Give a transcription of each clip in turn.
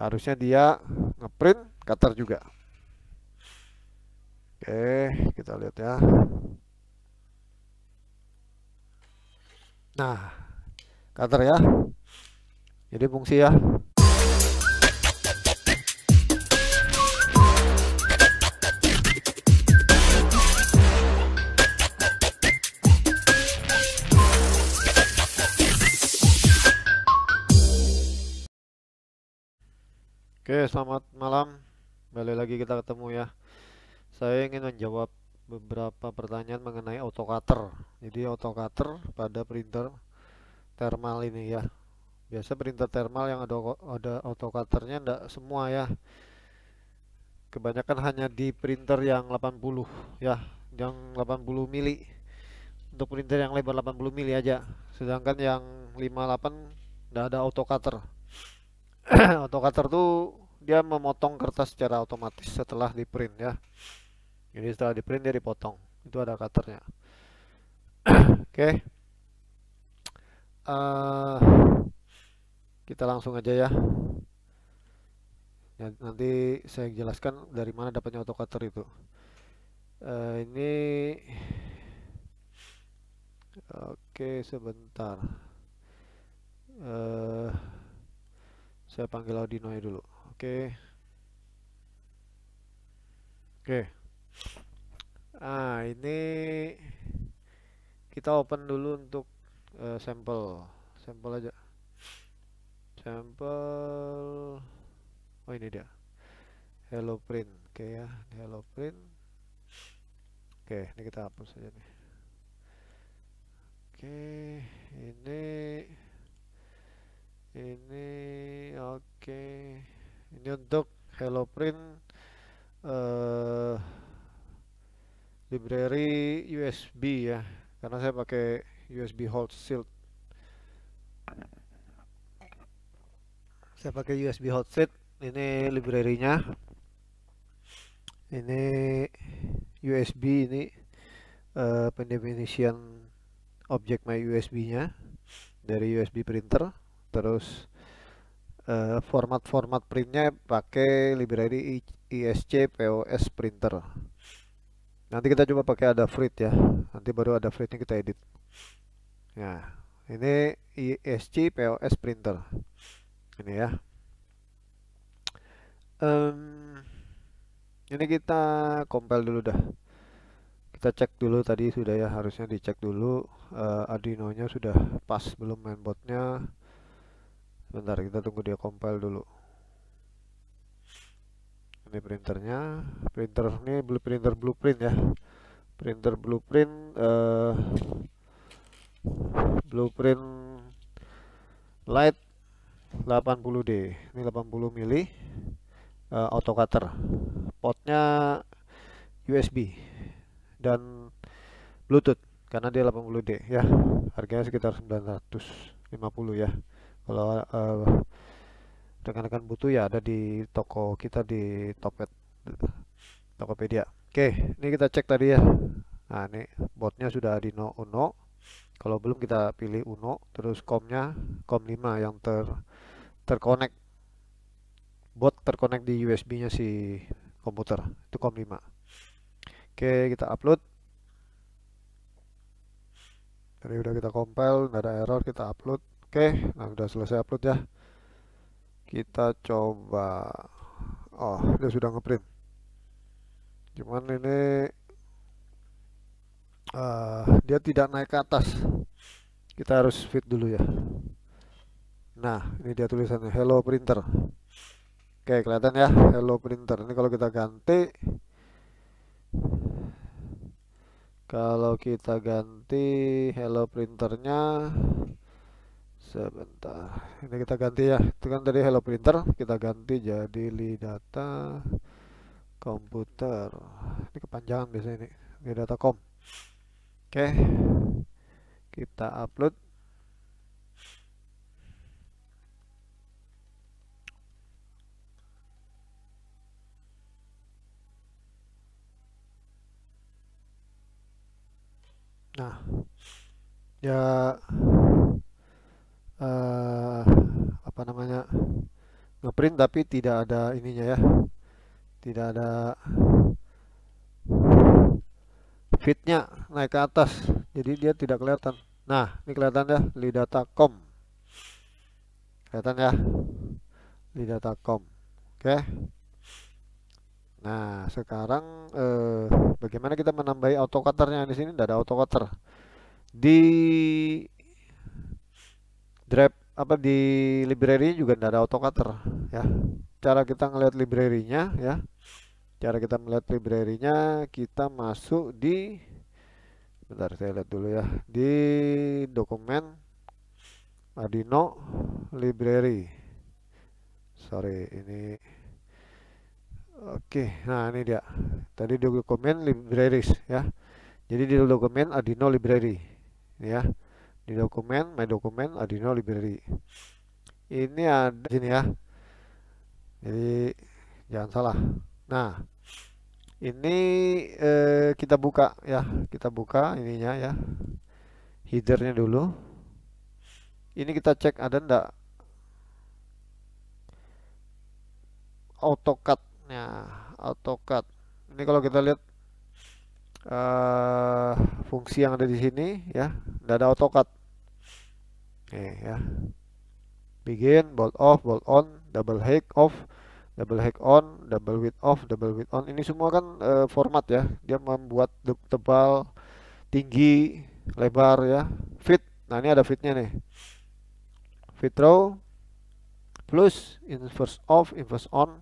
harusnya dia ngeprint cutter juga oke kita lihat ya nah cutter ya jadi fungsi ya Oke, selamat malam. Balik lagi kita ketemu ya. Saya ingin menjawab beberapa pertanyaan mengenai autocutter. Jadi autocutter pada printer thermal ini ya. Biasa printer thermal yang ada ada autocutternya enggak semua ya. Kebanyakan hanya di printer yang 80 ya, yang 80 mili. Untuk printer yang lebar 80 mili aja. Sedangkan yang 58 enggak ada autocutter autocutter tuh dia memotong kertas secara otomatis setelah di print ya jadi setelah di print dia dipotong itu ada cutternya oke okay. uh, eh, kita langsung aja ya nanti saya jelaskan dari mana dapatnya auto cutter itu uh, ini oke okay, sebentar uh, saya panggil aja dulu oke okay. oke okay. nah ini kita open dulu untuk uh, sampel sampel aja sampel oh ini dia hello print oke okay, ya hello print oke okay, ini kita hapus aja nih oke okay, ini ini oke okay. ini untuk hello print uh, library USB ya karena saya pakai USB hot shield saya pakai USB hot shield ini library-nya ini USB ini uh, eh, pendefinisian objek my USB nya dari USB printer terus eh, format-format printnya pakai library ISC POS printer nanti kita coba pakai ada frit ya nanti baru ada fritnya kita edit ya ini ISC POS printer ini ya um, ini kita compile dulu dah kita cek dulu tadi sudah ya harusnya dicek dulu uh, eh, Arduino nya sudah pas belum mainboardnya sebentar kita tunggu dia compile dulu ini printernya printer ini blue printer blueprint ya printer blueprint uh, blueprint light 80D ini 80 mili uh, eh, auto cutter potnya USB dan Bluetooth karena dia 80D ya harganya sekitar 950 ya kalau eh, rekan-rekan uh, butuh ya ada di toko kita di Topet Tokopedia oke ini kita cek tadi ya nah ini botnya sudah di no uno kalau belum kita pilih uno terus komnya kom 5 yang ter terkonek bot terkonek di USB nya si komputer itu kom 5 oke kita upload jadi udah kita compile nggak ada error kita upload Oke, nah sudah selesai upload ya. Kita coba oh, dia sudah ngeprint. Cuman ini uh, dia tidak naik ke atas. Kita harus fit dulu ya. Nah, ini dia tulisannya hello printer. Oke, kelihatan ya hello printer. Ini kalau kita ganti kalau kita ganti hello printernya sebentar ini kita ganti ya itu kan tadi hello printer kita ganti jadi lidata komputer ini kepanjangan biasanya ini li data oke kita upload nah ya uh, apa namanya ngeprint tapi tidak ada ininya ya tidak ada fitnya naik ke atas jadi dia tidak kelihatan nah ini kelihatan ya lidata.com kelihatan ya lidata.com oke okay. nah sekarang eh, bagaimana kita menambahi autocutternya di sini tidak ada autocutter di drive apa di library juga tidak ada auto cutter ya cara kita ngelihat librarynya ya cara kita melihat librarynya kita masuk di bentar saya lihat dulu ya di dokumen Arduino library sorry ini oke nah ini dia tadi di dokumen libraries ya jadi di dokumen Arduino library ya di dokumen my dokumen Arduino library ini ada sini ya jadi jangan salah nah ini eh, kita buka ya kita buka ininya ya headernya dulu ini kita cek ada ndak AutoCAD ya AutoCAD ini kalau kita lihat uh, fungsi yang ada di sini ya enggak ada AutoCAD Nih, ya. Begin, bolt off, bolt on, double hack off, double hack on, double width off, double width on. Ini semua kan uh, format ya. Dia membuat tebal, tinggi, lebar ya. Fit. Nah, ini ada fitnya nih. Fit row plus inverse off, inverse on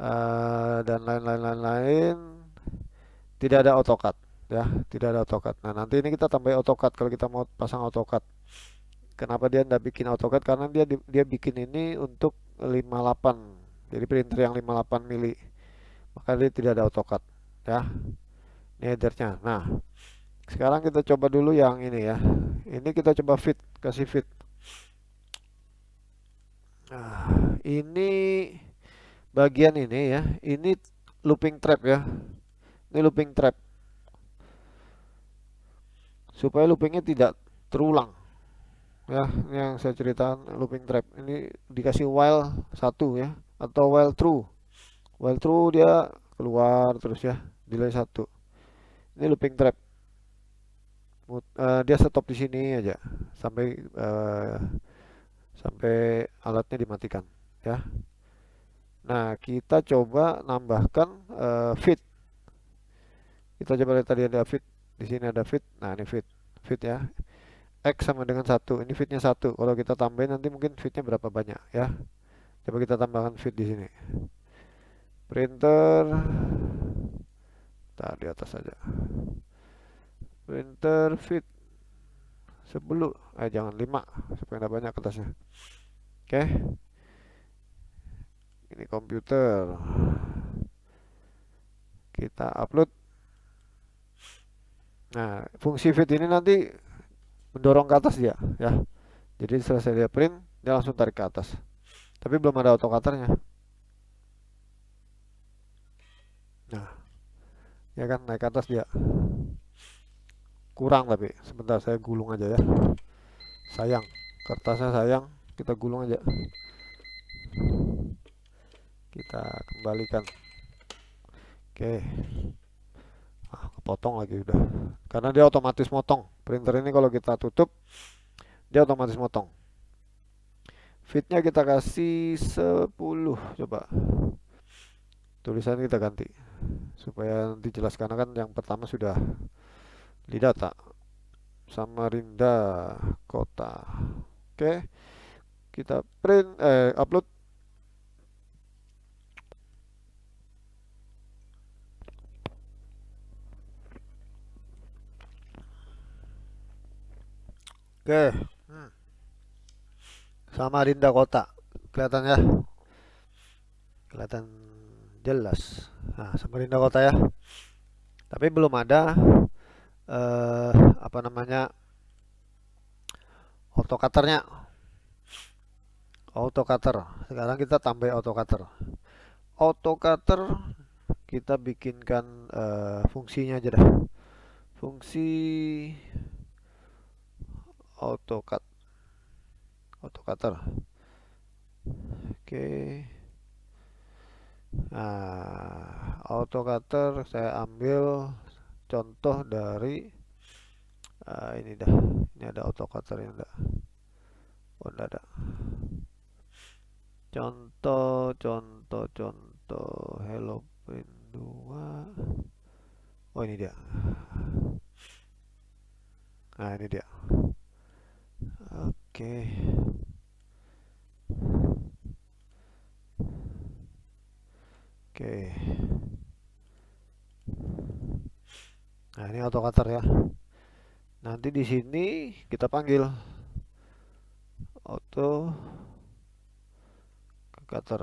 uh, dan lain-lain-lain-lain. Tidak ada AutoCAD ya, tidak ada AutoCAD. Nah, nanti ini kita tambah AutoCAD kalau kita mau pasang AutoCAD kenapa dia tidak bikin AutoCAD karena dia dia bikin ini untuk 58 jadi printer yang 58 mili maka dia tidak ada AutoCAD ya ini headernya nah sekarang kita coba dulu yang ini ya ini kita coba fit kasih fit nah, ini bagian ini ya ini looping trap ya ini looping trap supaya loopingnya tidak terulang ya ini yang saya ceritakan looping trap ini dikasih while satu ya atau while true while true dia keluar terus ya delay satu ini looping trap Mut, uh, dia stop di sini aja sampai uh, sampai alatnya dimatikan ya Nah kita coba nambahkan uh, eh, fit kita coba lihat tadi ada fit di sini ada fit nah ini fit fit ya X sama dengan satu ini fitnya satu kalau kita tambahin nanti mungkin fitnya berapa banyak ya coba kita tambahkan fit di sini printer tar di atas saja printer fit sebelum eh jangan 5 supaya tidak banyak kertasnya oke okay. ini komputer kita upload nah fungsi fit ini nanti mendorong ke atas dia ya jadi selesai dia print dia langsung tarik ke atas tapi belum ada auto cutternya nah ya kan naik ke atas dia kurang tapi sebentar saya gulung aja ya sayang kertasnya sayang kita gulung aja kita kembalikan oke okay. Ah, kepotong lagi udah karena dia otomatis motong printer ini kalau kita tutup dia otomatis motong fitnya kita kasih 10 coba tulisan kita ganti supaya nanti jelas karena kan yang pertama sudah di data Samarinda kota oke okay. kita print eh upload Oke. Hmm. Rinda kota. Kelihatan ya. Kelihatan jelas. Nah, sama Rinda kota ya. Tapi belum ada eh apa namanya? Auto Auto cutter. Sekarang kita tambah auto cutter. Auto cutter kita bikinkan eh, fungsinya aja dah. Fungsi AutoCAD AutoCAD oke nah AutoCAD saya ambil contoh dari uh, ini dah ini ada AutoCAD yang ada oh enggak ada contoh contoh contoh hello print 2 oh ini dia nah ini dia oke oke nah ini auto cutter ya nanti di sini kita panggil auto cutter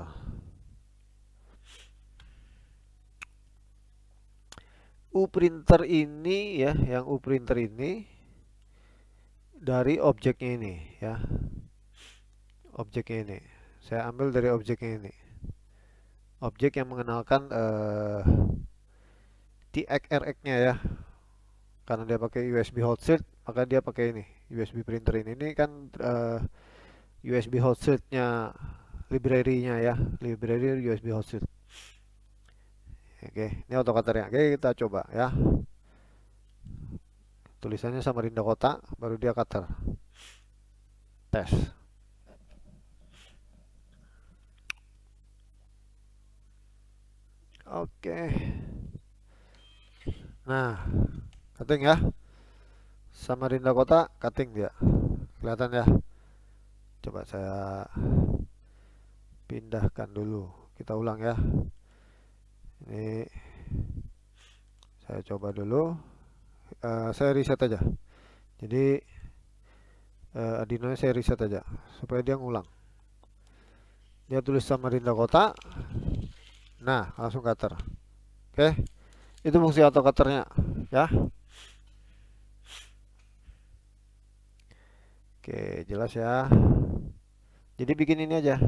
U printer ini ya, yang U printer ini dari objeknya ini ya objeknya ini saya ambil dari objeknya ini objek yang mengenalkan uh, eh, TXRX nya ya karena dia pakai USB hot seat maka dia pakai ini USB printer ini ini kan uh, eh, USB hot seat nya library nya ya library USB hot seat oke okay. ini otokaternya oke okay, kita coba ya tulisannya Samarinda Kota baru dia cutter tes oke nah cutting ya Samarinda Kota cutting dia kelihatan ya coba saya pindahkan dulu kita ulang ya ini saya coba dulu uh, saya reset aja jadi uh, eh, adinonya saya reset aja supaya dia ngulang dia tulis sama Rinda kota nah langsung cutter oke okay. itu fungsi auto cutternya ya Oke, jelas ya. Jadi bikin ini aja.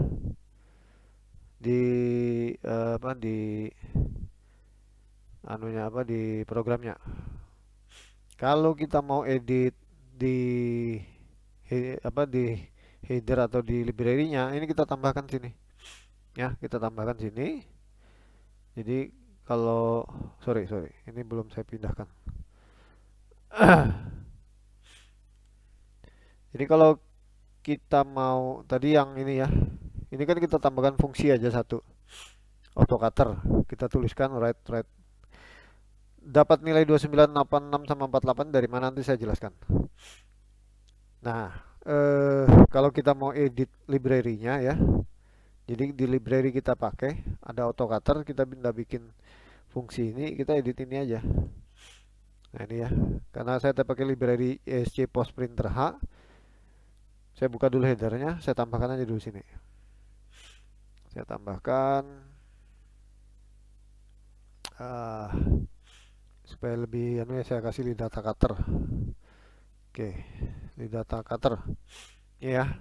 Di eh, apa di anunya apa di programnya kalau kita mau edit di he, apa di header atau di library-nya ini kita tambahkan sini ya kita tambahkan sini jadi kalau sorry sorry ini belum saya pindahkan jadi kalau kita mau tadi yang ini ya ini kan kita tambahkan fungsi aja satu auto cutter kita tuliskan right right dapat nilai 2986 sama 48 dari mana nanti saya jelaskan. Nah, eh, kalau kita mau edit library-nya ya. Jadi di library kita pakai ada auto cutter kita bisa bikin fungsi ini, kita edit ini aja. Nah, ini ya. Karena saya pakai library ESC Post Printer H. Saya buka dulu headernya, saya tambahkan aja dulu sini. Saya tambahkan uh, supaya lebih anu ya saya kasih di data cutter oke di data cutter ya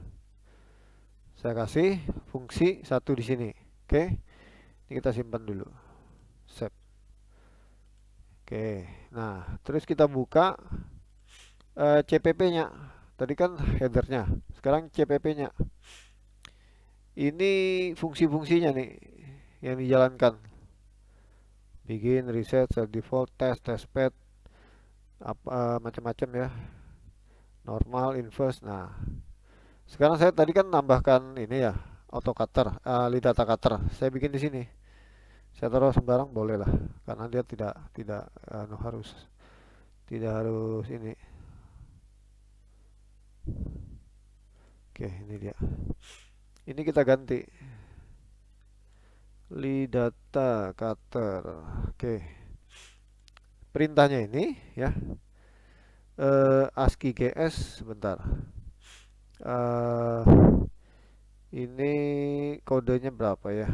saya kasih fungsi satu di sini oke ini kita simpan dulu save oke nah terus kita buka uh, eh, CPP nya tadi kan headernya sekarang CPP nya ini fungsi-fungsinya nih yang dijalankan begin reset set default test test pad apa eh, macam-macam ya normal inverse nah sekarang saya tadi kan tambahkan ini ya auto cutter uh, eh, lead data cutter saya bikin di sini saya taruh sembarang boleh lah karena dia tidak tidak uh, anu, no, harus tidak harus ini oke ini dia ini kita ganti lidata cutter oke perintahnya ini ya uh, eh, ASCII GS sebentar uh, ini kodenya berapa ya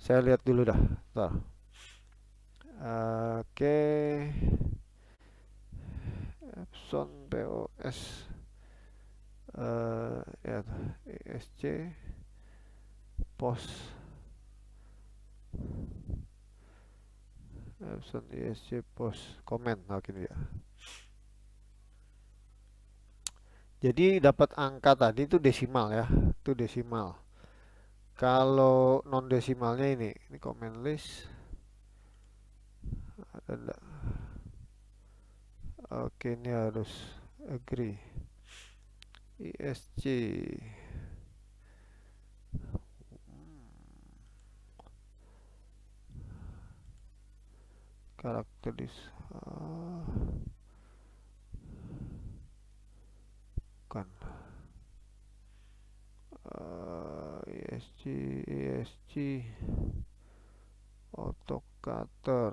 saya lihat dulu dah oke okay. Epson eh, ya, e POS uh, ya ESC POS Epson ESC post comment oke gini ya jadi dapat angka tadi itu desimal ya itu desimal kalau non desimalnya ini ini comment list ada enggak oke ini harus agree ESC. karakteris eh, kan ESC eh, ESC e autocutter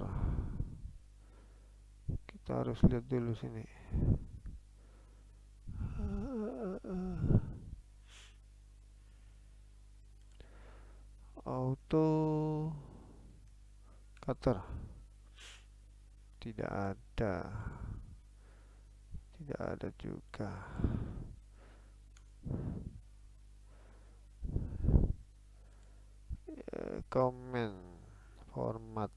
kita harus lihat dulu sini auto cutter tidak ada tidak ada juga comment ya, format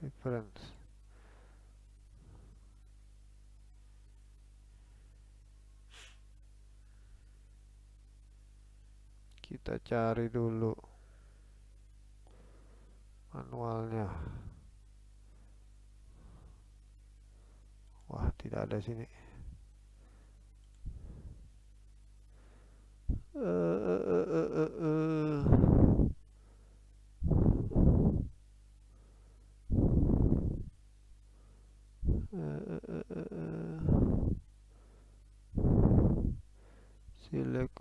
reference kita cari dulu manualnya wah tidak ada sini eh uh, uh, uh, uh, uh. select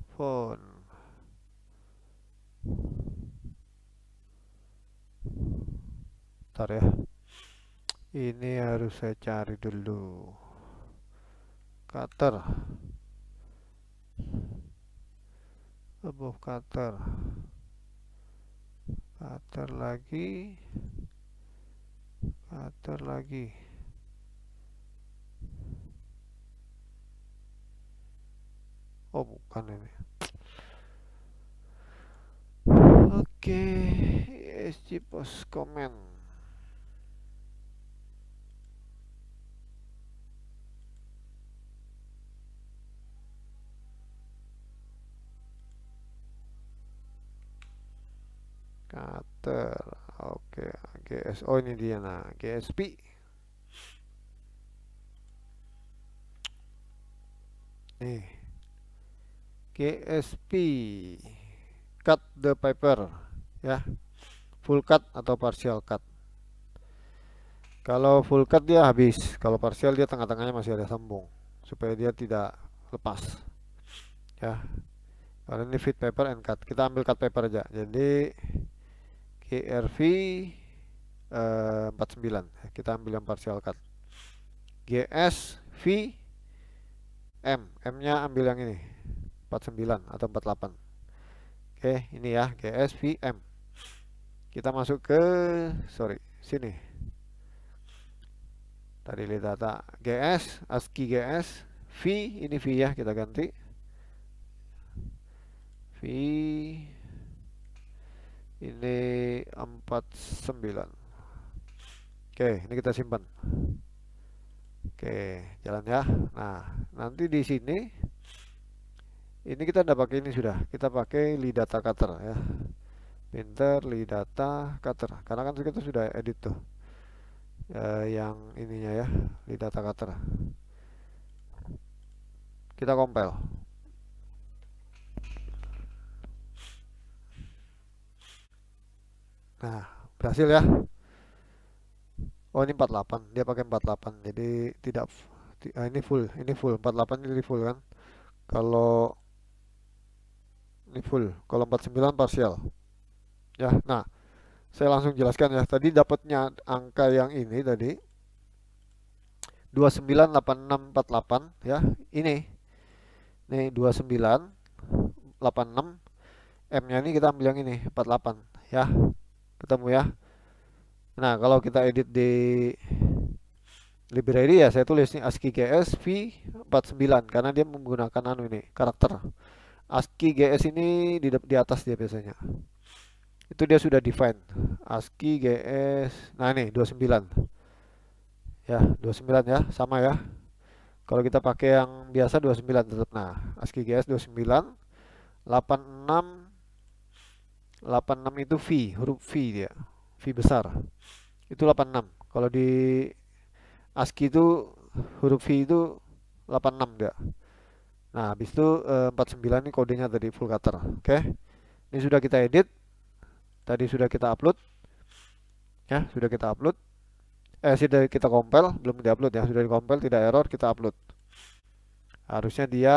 sebentar ya ini harus saya cari dulu cutter above cutter cutter lagi cutter lagi oh bukan ini oke okay. SG post comment Twitter. oke okay. GSO ini dia nah GSP nih eh. GSP cut the paper ya full cut atau partial cut kalau full cut dia habis kalau partial dia tengah-tengahnya masih ada sambung supaya dia tidak lepas ya karena ini fit paper and cut kita ambil cut paper aja jadi GRV uh, 49 kita ambil yang partial cut GS V M M nya ambil yang ini 49 atau 48 oke ini ya GS V M kita masuk ke sorry sini tadi lihat data GS ASCII GS V ini V ya kita ganti V ini 49 oke ini kita simpan oke jalan ya nah nanti di sini ini kita tidak pakai ini sudah kita pakai li data cutter ya pinter li data cutter karena kan kita sudah edit tuh e, yang ininya ya li data cutter kita compile nah berhasil ya oh ini 48 dia pakai 48 jadi tidak ah, ini full ini full 48 ini full kan kalau ini full kalau 49 parsial ya nah saya langsung jelaskan ya tadi dapatnya angka yang ini tadi 298648 ya ini ini enam M nya ini kita ambil yang ini 48 ya ketemu ya nah kalau kita edit di library ya saya tulis nih ASCII GS V49 karena dia menggunakan anu ini karakter ASCII GS ini di, di atas dia biasanya itu dia sudah define ASCII GS nah ini 29 ya 29 ya sama ya kalau kita pakai yang biasa 29 tetap nah ASCII GS 29 86 86 itu V, huruf V dia. V besar. Itu 86. Kalau di ASCII itu huruf V itu 86 dia. Nah, habis itu eh, empat 49 ini kodenya tadi full cutter. Oke. Okay. Ini sudah kita edit. Tadi sudah kita upload. Ya, sudah kita upload. Eh, sudah kita compile, belum di-upload ya. Sudah di-compile, tidak error, kita upload. Harusnya dia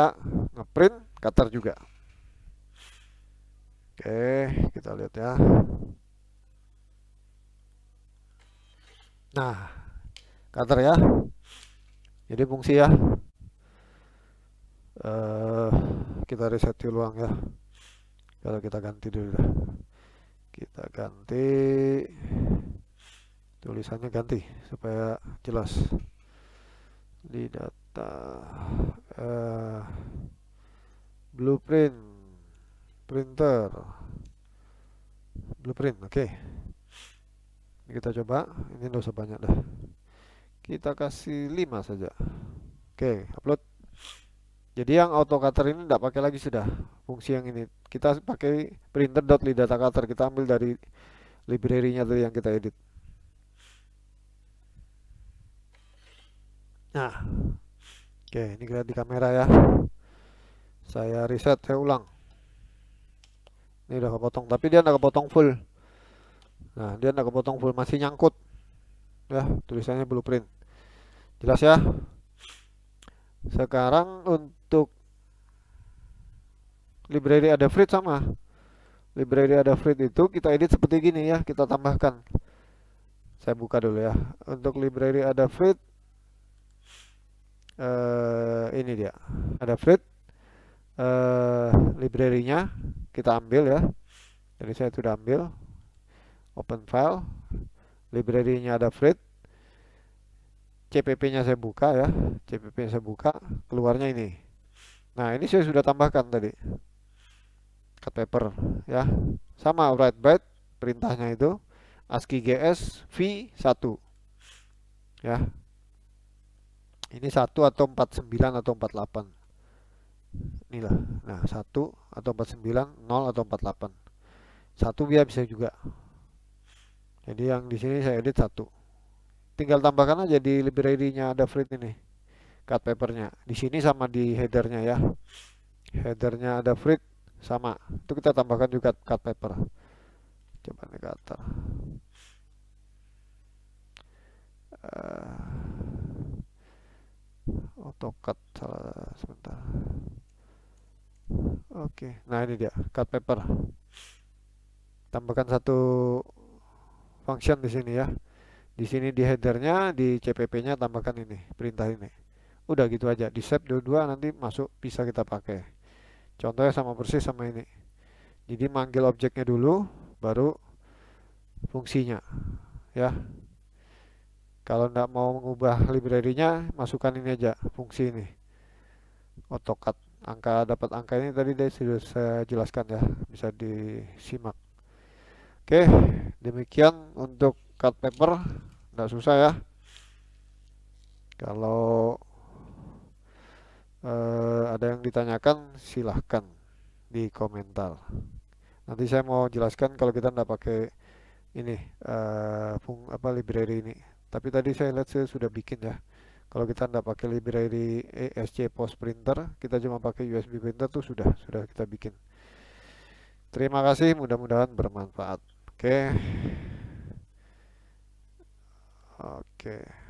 ngeprint cutter juga. Oke, kita lihat ya. Nah, cutter ya. Jadi fungsi ya. Uh, kita reset dulu ya. Kalau kita ganti dulu. Ya. Kita ganti tulisannya ganti supaya jelas. Di data uh, blueprint printer blueprint oke okay. Ini kita coba ini nggak usah banyak dah kita kasih 5 saja oke okay, upload jadi yang auto cutter ini enggak pakai lagi sudah fungsi yang ini kita pakai printer dot data cutter kita ambil dari library-nya tadi yang kita edit nah oke okay, ini kita di kamera ya saya reset saya ulang ini udah kepotong tapi dia udah kepotong full nah dia udah kepotong full masih nyangkut ya tulisannya blueprint jelas ya sekarang untuk library ada free sama library ada free itu kita edit seperti gini ya kita tambahkan saya buka dulu ya untuk library ada free uh, ini dia ada free uh, library kita ambil ya jadi saya sudah ambil open file library-nya ada Fred. CPP-nya saya buka ya CPP-nya saya buka keluarnya ini nah ini saya sudah tambahkan tadi cut paper ya sama write byte perintahnya itu ASCII GS V1 ya ini 1 atau 49 atau 48 inilah nah satu atau 49 0 atau 48 satu biar bisa juga jadi yang di sini saya edit satu tinggal tambahkan aja di library-nya ada free ini cut papernya di sini sama di headernya ya headernya ada free sama itu kita tambahkan juga cut paper coba negator uh, cut salah sebentar Oke, nah ini dia cut paper. Tambahkan satu function di sini ya. Di sini di headernya, di CPP-nya tambahkan ini, perintah ini. Udah gitu aja. Di set dua-dua nanti masuk bisa kita pakai. Contohnya sama persis sama ini. Jadi manggil objeknya dulu, baru fungsinya. Ya. Kalau tidak mau mengubah library-nya, masukkan ini aja, fungsi ini. AutoCAD angka dapat angka ini tadi dari sudah saya jelaskan ya bisa disimak oke demikian untuk cut paper tidak susah ya kalau eh, ada yang ditanyakan silahkan di komentar nanti saya mau jelaskan kalau kita tidak pakai ini eh, apa library ini tapi tadi saya lihat saya sudah bikin ya kalau kita tidak pakai library ESC post printer kita cuma pakai USB printer tuh sudah sudah kita bikin terima kasih mudah-mudahan bermanfaat oke okay. oke okay.